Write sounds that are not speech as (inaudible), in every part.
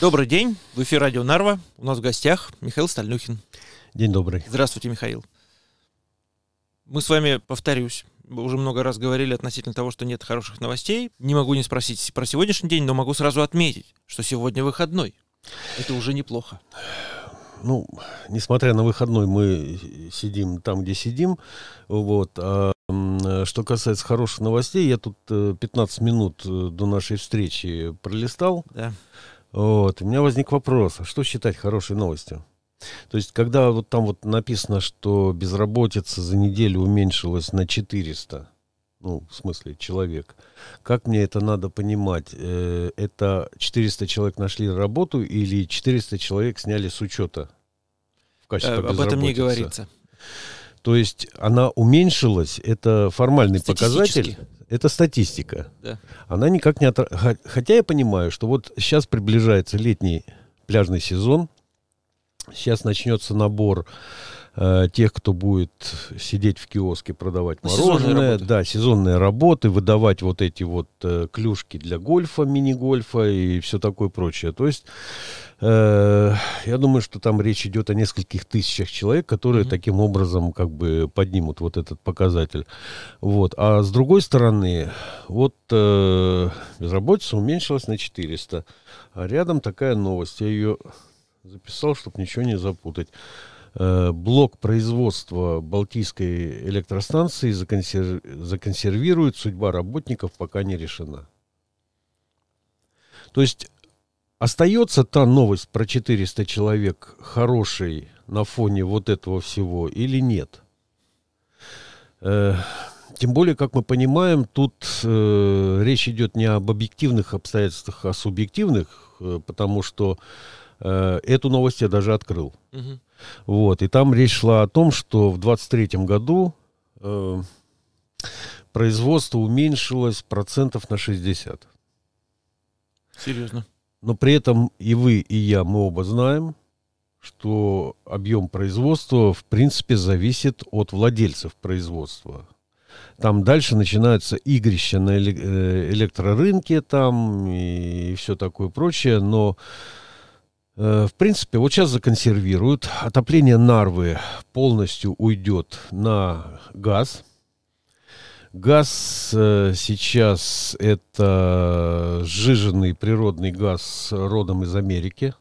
Добрый день. В эфире радио Нарва. У нас в гостях Михаил Стальнюхин. День добрый. Здравствуйте, Михаил. Мы с вами, повторюсь, уже много раз говорили относительно того, что нет хороших новостей. Не могу не спросить про сегодняшний день, но могу сразу отметить, что сегодня выходной. Это уже неплохо. Ну, несмотря на выходной, мы сидим там, где сидим. Вот. А что касается хороших новостей, я тут 15 э, минут э, до нашей встречи пролистал. Да. Вот. У меня возник вопрос, а что считать хорошей новостью? То есть, когда вот там вот написано, что безработица за неделю уменьшилась на 400, ну, в смысле, человек, как мне это надо понимать? Э, это 400 человек нашли работу или 400 человек сняли с учета в качестве э, Об этом не говорится. То есть она уменьшилась, это формальный показатель. Это статистика. Да. Она никак не отра... Хотя я понимаю, что вот сейчас приближается летний пляжный сезон. Сейчас начнется набор Э, тех, кто будет сидеть в киоске продавать мороженое, сезонные да, сезонные работы, выдавать вот эти вот э, клюшки для гольфа, мини-гольфа и все такое прочее. То есть э, я думаю, что там речь идет о нескольких тысячах человек, которые mm-hmm. таким образом как бы поднимут вот этот показатель. Вот. А с другой стороны, вот э, безработица уменьшилась на 400. А рядом такая новость. Я ее записал, чтобы ничего не запутать. Э, блок производства Балтийской электростанции законсер... законсервирует, судьба работников пока не решена. То есть остается та новость про 400 человек хорошей на фоне вот этого всего или нет? Э, тем более, как мы понимаем, тут э, речь идет не об объективных обстоятельствах, а субъективных, э, потому что Э, эту новость я даже открыл. Угу. Вот, и там речь шла о том, что в 2023 году э, производство уменьшилось процентов на 60. Серьезно? Но при этом и вы, и я, мы оба знаем, что объем производства, в принципе, зависит от владельцев производства. Там дальше начинаются игрища на э, электрорынке там и все такое прочее, но Э, в принципе, вот сейчас законсервируют. Отопление Нарвы полностью уйдет на газ. Газ э, сейчас это сжиженный природный газ родом из Америки.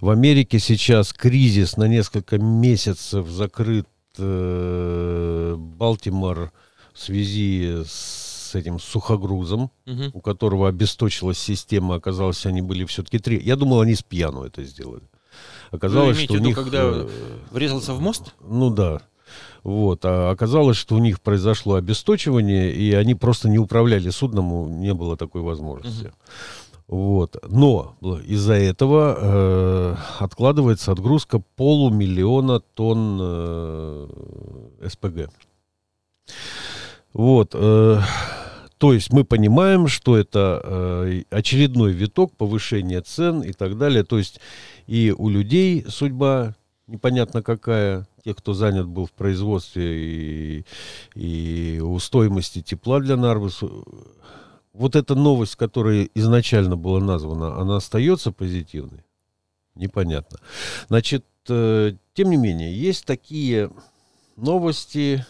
В Америке сейчас кризис на несколько месяцев закрыт э, Балтимор в связи с с этим сухогрузом, угу. у которого обесточилась система, оказалось, они были все-таки три. Я думал, они с пьяну это сделали. Оказалось, ну, что у них... когда э, врезался в мост? Ну да. Вот. А оказалось, что у них произошло обесточивание, и они просто не управляли судном, не было такой возможности. Угу. Вот. Но э, из-за этого э, откладывается отгрузка полумиллиона тонн э, СПГ. Вот. Э, то есть мы понимаем, что это э, очередной виток повышения цен и так далее. То есть и у людей судьба непонятно какая, те, кто занят был в производстве и, и у стоимости тепла для Нарвуса. Вот эта новость, которая изначально была названа, она остается позитивной? Непонятно. Значит, э, тем не менее, есть такие новости,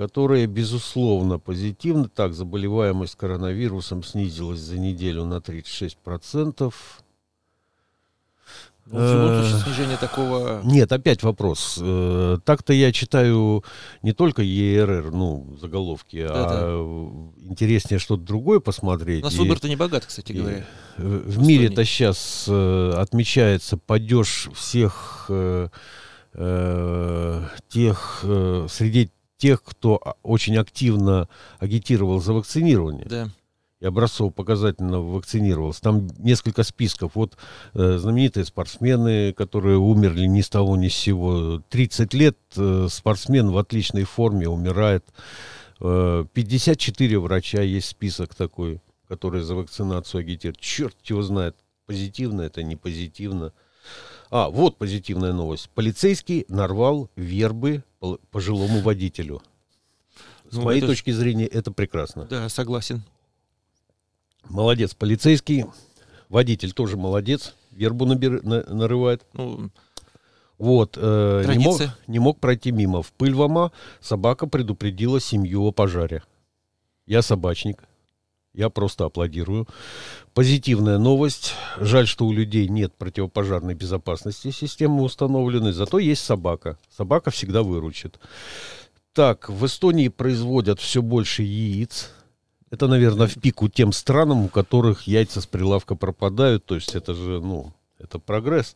которые, безусловно, позитивны. Так, заболеваемость коронавирусом снизилась за неделю на 36%. Ну, в э, снижение такого... Нет, опять вопрос. Э, так-то я читаю не только ЕРР, ну, заголовки, да, а да. интереснее что-то другое посмотреть. У нас выбор-то не богат, кстати говоря. В мире-то сейчас э, отмечается падеж всех тех среди тех, кто а, очень активно агитировал за вакцинирование. Да. И образцов показательно вакцинировался. Там несколько списков. Вот э, знаменитые спортсмены, которые умерли ни с того ни с сего. 30 лет э, спортсмен в отличной форме умирает. Э, 54 врача есть список такой, которые за вакцинацию агитируют. Черт его знает, позитивно это, не позитивно. А, вот позитивная новость. Полицейский нарвал вербы пожилому водителю. С ну, моей это... точки зрения, это прекрасно. Да, согласен. Молодец, полицейский. Водитель тоже молодец. Вербу набер... на... нарывает. Ну, вот, э, не, мог, не мог пройти мимо. В пыль вома. собака предупредила семью о пожаре. Я собачник. Я просто аплодирую. Позитивная новость. Жаль, что у людей нет противопожарной безопасности. Системы установлены. Зато есть собака. Собака всегда выручит. Так, в Эстонии производят все больше яиц. Это, наверное, в пику тем странам, у которых яйца с прилавка пропадают. То есть это же, ну, это прогресс.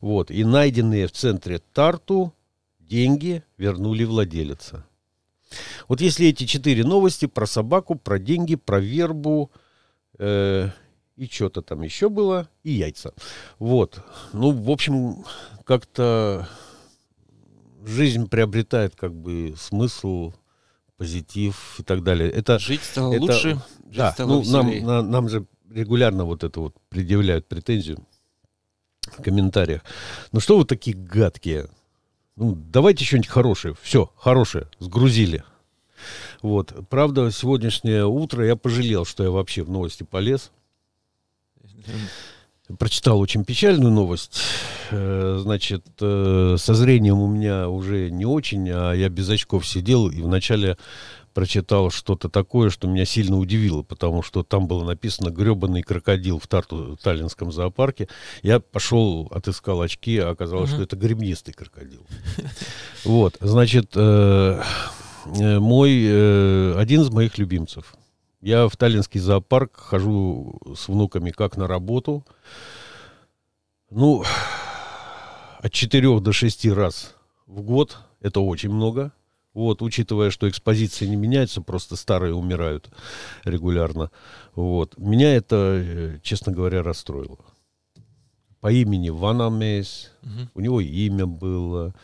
Вот. И найденные в центре Тарту деньги вернули владелица. Вот если эти четыре новости про собаку, про деньги, про вербу э, и что-то там еще было, и яйца. Вот. Ну, в общем, как-то жизнь приобретает как бы смысл, позитив и так далее. Это, Жить стало это, лучше. Жить да, стало ну, веселее. нам, на, нам же регулярно вот это вот предъявляют претензию в комментариях. Ну что вы такие гадкие? Ну, давайте что-нибудь хорошее. Все, хорошее. Сгрузили. Вот. Правда, сегодняшнее утро я пожалел, что я вообще в новости полез. Прочитал очень печальную новость. Э, значит, э, со зрением у меня уже не очень, а я без очков сидел, и вначале прочитал что-то такое, что меня сильно удивило, потому что там было написано «гребаный крокодил в Тарту, э, Таллинском зоопарке». Я пошел, отыскал очки, а оказалось, угу. что это гребнистый крокодил. (laughs) Вот, значит, э, э, мой, один из моих любимцев. Я в Таллинский зоопарк хожу с внуками как на работу. Ну, от 4 до 6 раз в год. Это очень много. Вот, учитывая, что экспозиции не меняются, просто старые умирают регулярно. Вот. Меня это, э, честно говоря, расстроило. По имени Ванамес, угу. у него имя было.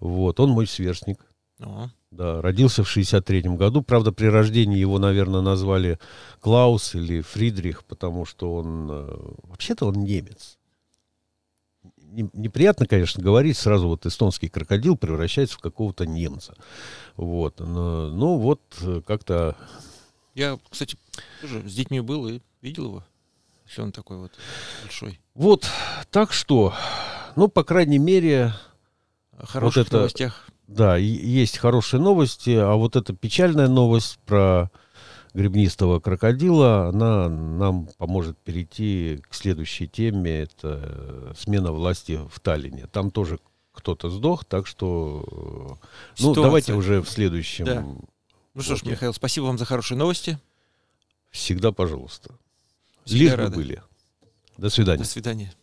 Вот, он мой сверстник. Ага. Да, родился в 63-м году. Правда, при рождении его, наверное, назвали Клаус или Фридрих, потому что он... Э, вообще-то он немец неприятно, конечно, говорить сразу вот эстонский крокодил превращается в какого-то немца. Вот. Но, ну вот э, как-то... Я, кстати, тоже с детьми был и видел его. Если он такой вот большой. Вот, так что, ну, по крайней мере... О хороших вот это, новостях. Да, есть хорошие новости, а вот эта печальная новость про гребнистого крокодила, она нам поможет перейти к следующей теме. Это э, смена власти в Таллине. Там тоже кто-то сдох, так что э, ну, давайте уже в следующем. Да. Ну что ж, Михаил, спасибо вам за хорошие новости. Всегда, пожалуйста. Всегда Лишь рада. бы были. До свидания. До свидания.